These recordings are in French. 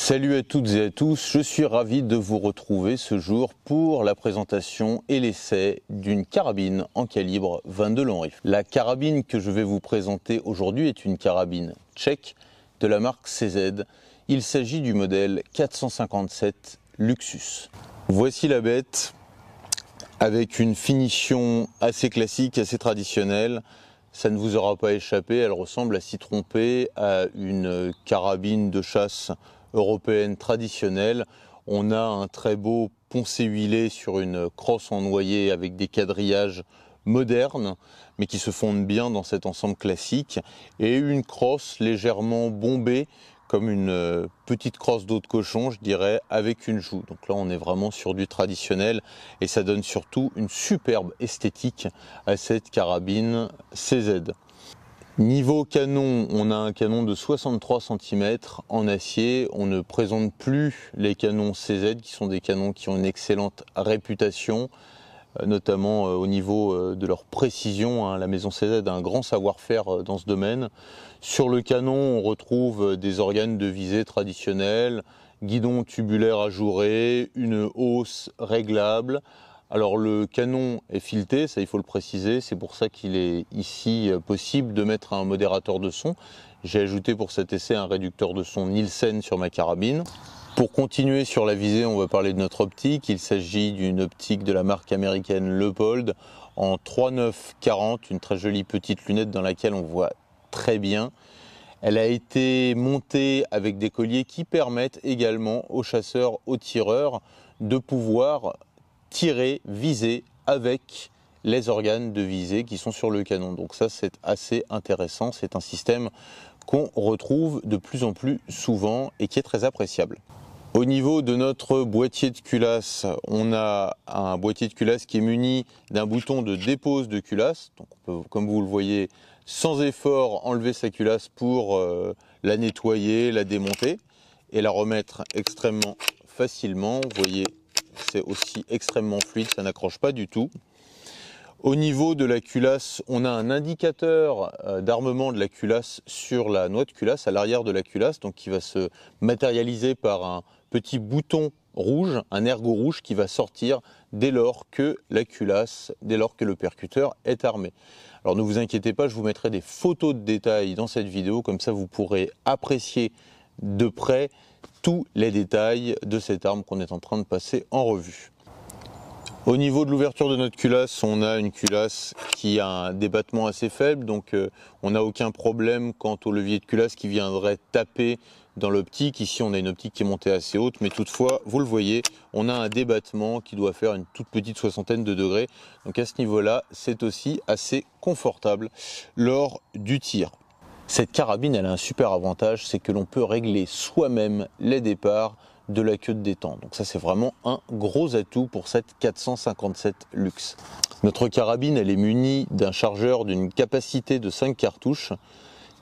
Salut à toutes et à tous, je suis ravi de vous retrouver ce jour pour la présentation et l'essai d'une carabine en calibre 22 long rifle. La carabine que je vais vous présenter aujourd'hui est une carabine tchèque de la marque CZ. Il s'agit du modèle 457 Luxus. Voici la bête avec une finition assez classique, assez traditionnelle. Ça ne vous aura pas échappé, elle ressemble à s'y tromper à une carabine de chasse européenne traditionnelle. On a un très beau poncé huilé sur une crosse en noyer avec des quadrillages modernes, mais qui se fondent bien dans cet ensemble classique, et une crosse légèrement bombée, comme une euh, petite crosse d'eau de cochon, je dirais, avec une joue. Donc là, on est vraiment sur du traditionnel, et ça donne surtout une superbe esthétique à cette carabine CZ. Niveau canon, on a un canon de 63 cm en acier. On ne présente plus les canons CZ qui sont des canons qui ont une excellente réputation, euh, notamment euh, au niveau euh, de leur précision. Hein. La maison CZ a un grand savoir-faire dans ce domaine. Sur le canon, on retrouve des organes de visée traditionnels, guidon tubulaire ajouré, une hausse réglable, alors le canon est fileté, ça il faut le préciser, c'est pour ça qu'il est ici euh, possible de mettre un modérateur de son. J'ai ajouté pour cet essai un réducteur de son Nielsen sur ma carabine. Pour continuer sur la visée, on va parler de notre optique. Il s'agit d'une optique de la marque américaine Leopold en 3940, une très jolie petite lunette dans laquelle on voit très bien. Elle a été montée avec des colliers qui permettent également aux chasseurs, aux tireurs de pouvoir tirer, viser avec les organes de visée qui sont sur le canon. Donc ça c'est assez intéressant, c'est un système qu'on retrouve de plus en plus souvent et qui est très appréciable. Au niveau de notre boîtier de culasse, on a un boîtier de culasse qui est muni d'un bouton de dépose de culasse. Donc on comme vous le voyez, sans effort enlever sa culasse pour euh, la nettoyer, la démonter et la remettre extrêmement facilement. Vous voyez c'est aussi extrêmement fluide, ça n'accroche pas du tout. Au niveau de la culasse, on a un indicateur euh, d'armement de la culasse sur la noix de culasse, à l'arrière de la culasse, donc qui va se matérialiser par un petit bouton rouge, un ergot rouge qui va sortir dès lors que la culasse, dès lors que le percuteur est armé. Alors ne vous inquiétez pas, je vous mettrai des photos de détails dans cette vidéo, comme ça vous pourrez apprécier de près tous les détails de cette arme qu'on est en train de passer en revue. Au niveau de l'ouverture de notre culasse, on a une culasse qui a un débattement assez faible, donc euh, on n'a aucun problème quant au levier de culasse qui viendrait taper dans l'optique. Ici, on a une optique qui est montée assez haute, mais toutefois, vous le voyez, on a un débattement qui doit faire une toute petite soixantaine de degrés. Donc à ce niveau-là, c'est aussi assez confortable lors du tir. Cette carabine, elle a un super avantage, c'est que l'on peut régler soi-même les départs de la queue de détente. Donc ça, c'est vraiment un gros atout pour cette 457 Luxe. Notre carabine, elle est munie d'un chargeur d'une capacité de 5 cartouches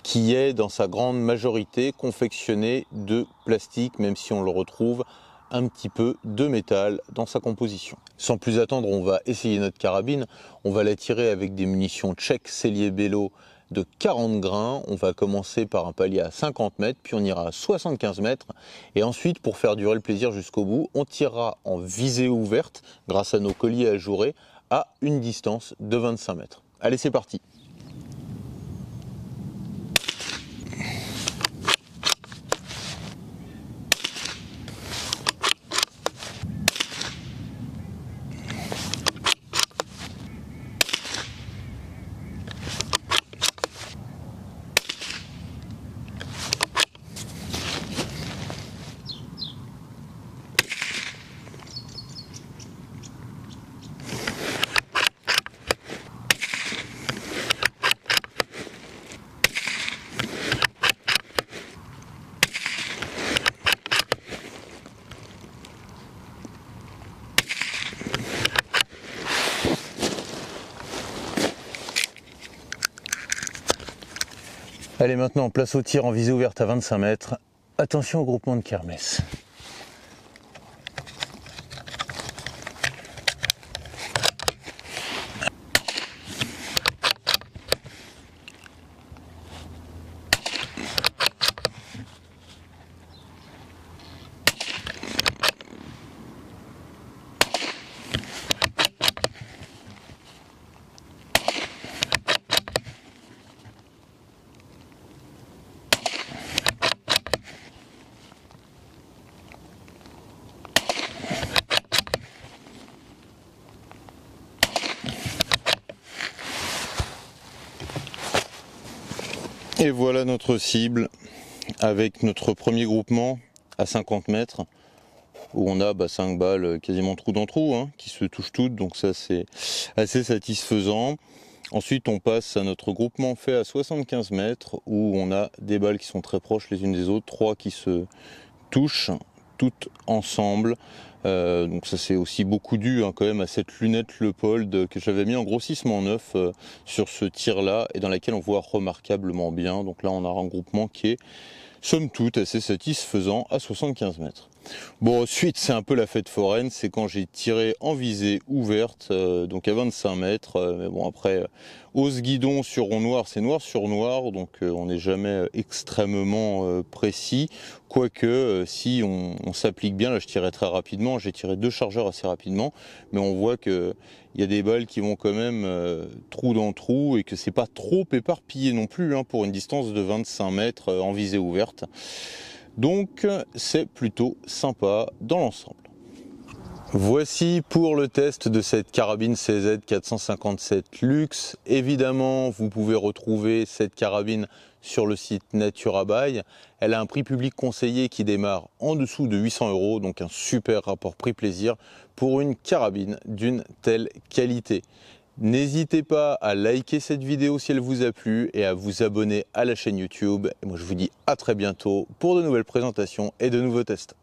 qui est dans sa grande majorité confectionné de plastique, même si on le retrouve un petit peu de métal dans sa composition. Sans plus attendre, on va essayer notre carabine. On va la tirer avec des munitions tchèques Cellier Bello de 40 grains. On va commencer par un palier à 50 mètres, puis on ira à 75 mètres. Et ensuite, pour faire durer le plaisir jusqu'au bout, on tirera en visée ouverte, grâce à nos colliers ajourés, à une distance de 25 mètres. Allez, c'est parti Allez maintenant, place au tir en visée ouverte à 25 mètres. Attention au groupement de kermesse. Et voilà notre cible avec notre premier groupement à 50 mètres où on a 5 bah, balles euh, quasiment trou dans trou hein, qui se touchent toutes donc ça c'est assez satisfaisant. Ensuite on passe à notre groupement fait à 75 mètres où on a des balles qui sont très proches les unes des autres, trois qui se touchent toutes ensemble. Euh, donc ça c'est aussi beaucoup dû hein, quand même à cette lunette Leopold euh, que j'avais mis en grossissement neuf euh, sur ce tir là et dans laquelle on voit remarquablement bien. Donc là on a un regroupement qui est somme toute assez satisfaisant à 75 mètres. Bon, ensuite, c'est un peu la fête foraine, c'est quand j'ai tiré en visée ouverte, euh, donc à 25 mètres. Euh, mais bon, après, euh, hausse guidon sur rond noir, c'est noir sur noir, donc on n'est jamais extrêmement précis. Quoique, si on, s'applique bien, là je tirais très rapidement, j'ai tiré deux chargeurs assez rapidement, mais on voit que il y a des balles qui vont quand même trou dans trou et que c'est pas trop éparpillé non plus hein, pour une distance de 25 mètres en visée ouverte. Donc c'est plutôt sympa dans l'ensemble. Voici pour le test de cette carabine CZ 457 Luxe. Évidemment, vous pouvez retrouver cette carabine sur le site Naturabuy. Elle a un prix public conseillé qui démarre en dessous de 800 euros, donc un super rapport prix-plaisir pour une carabine d'une telle qualité. N'hésitez pas à liker cette vidéo si elle vous a plu et à vous abonner à la chaîne YouTube. Et moi, je vous dis à très bientôt pour de nouvelles présentations et de nouveaux tests.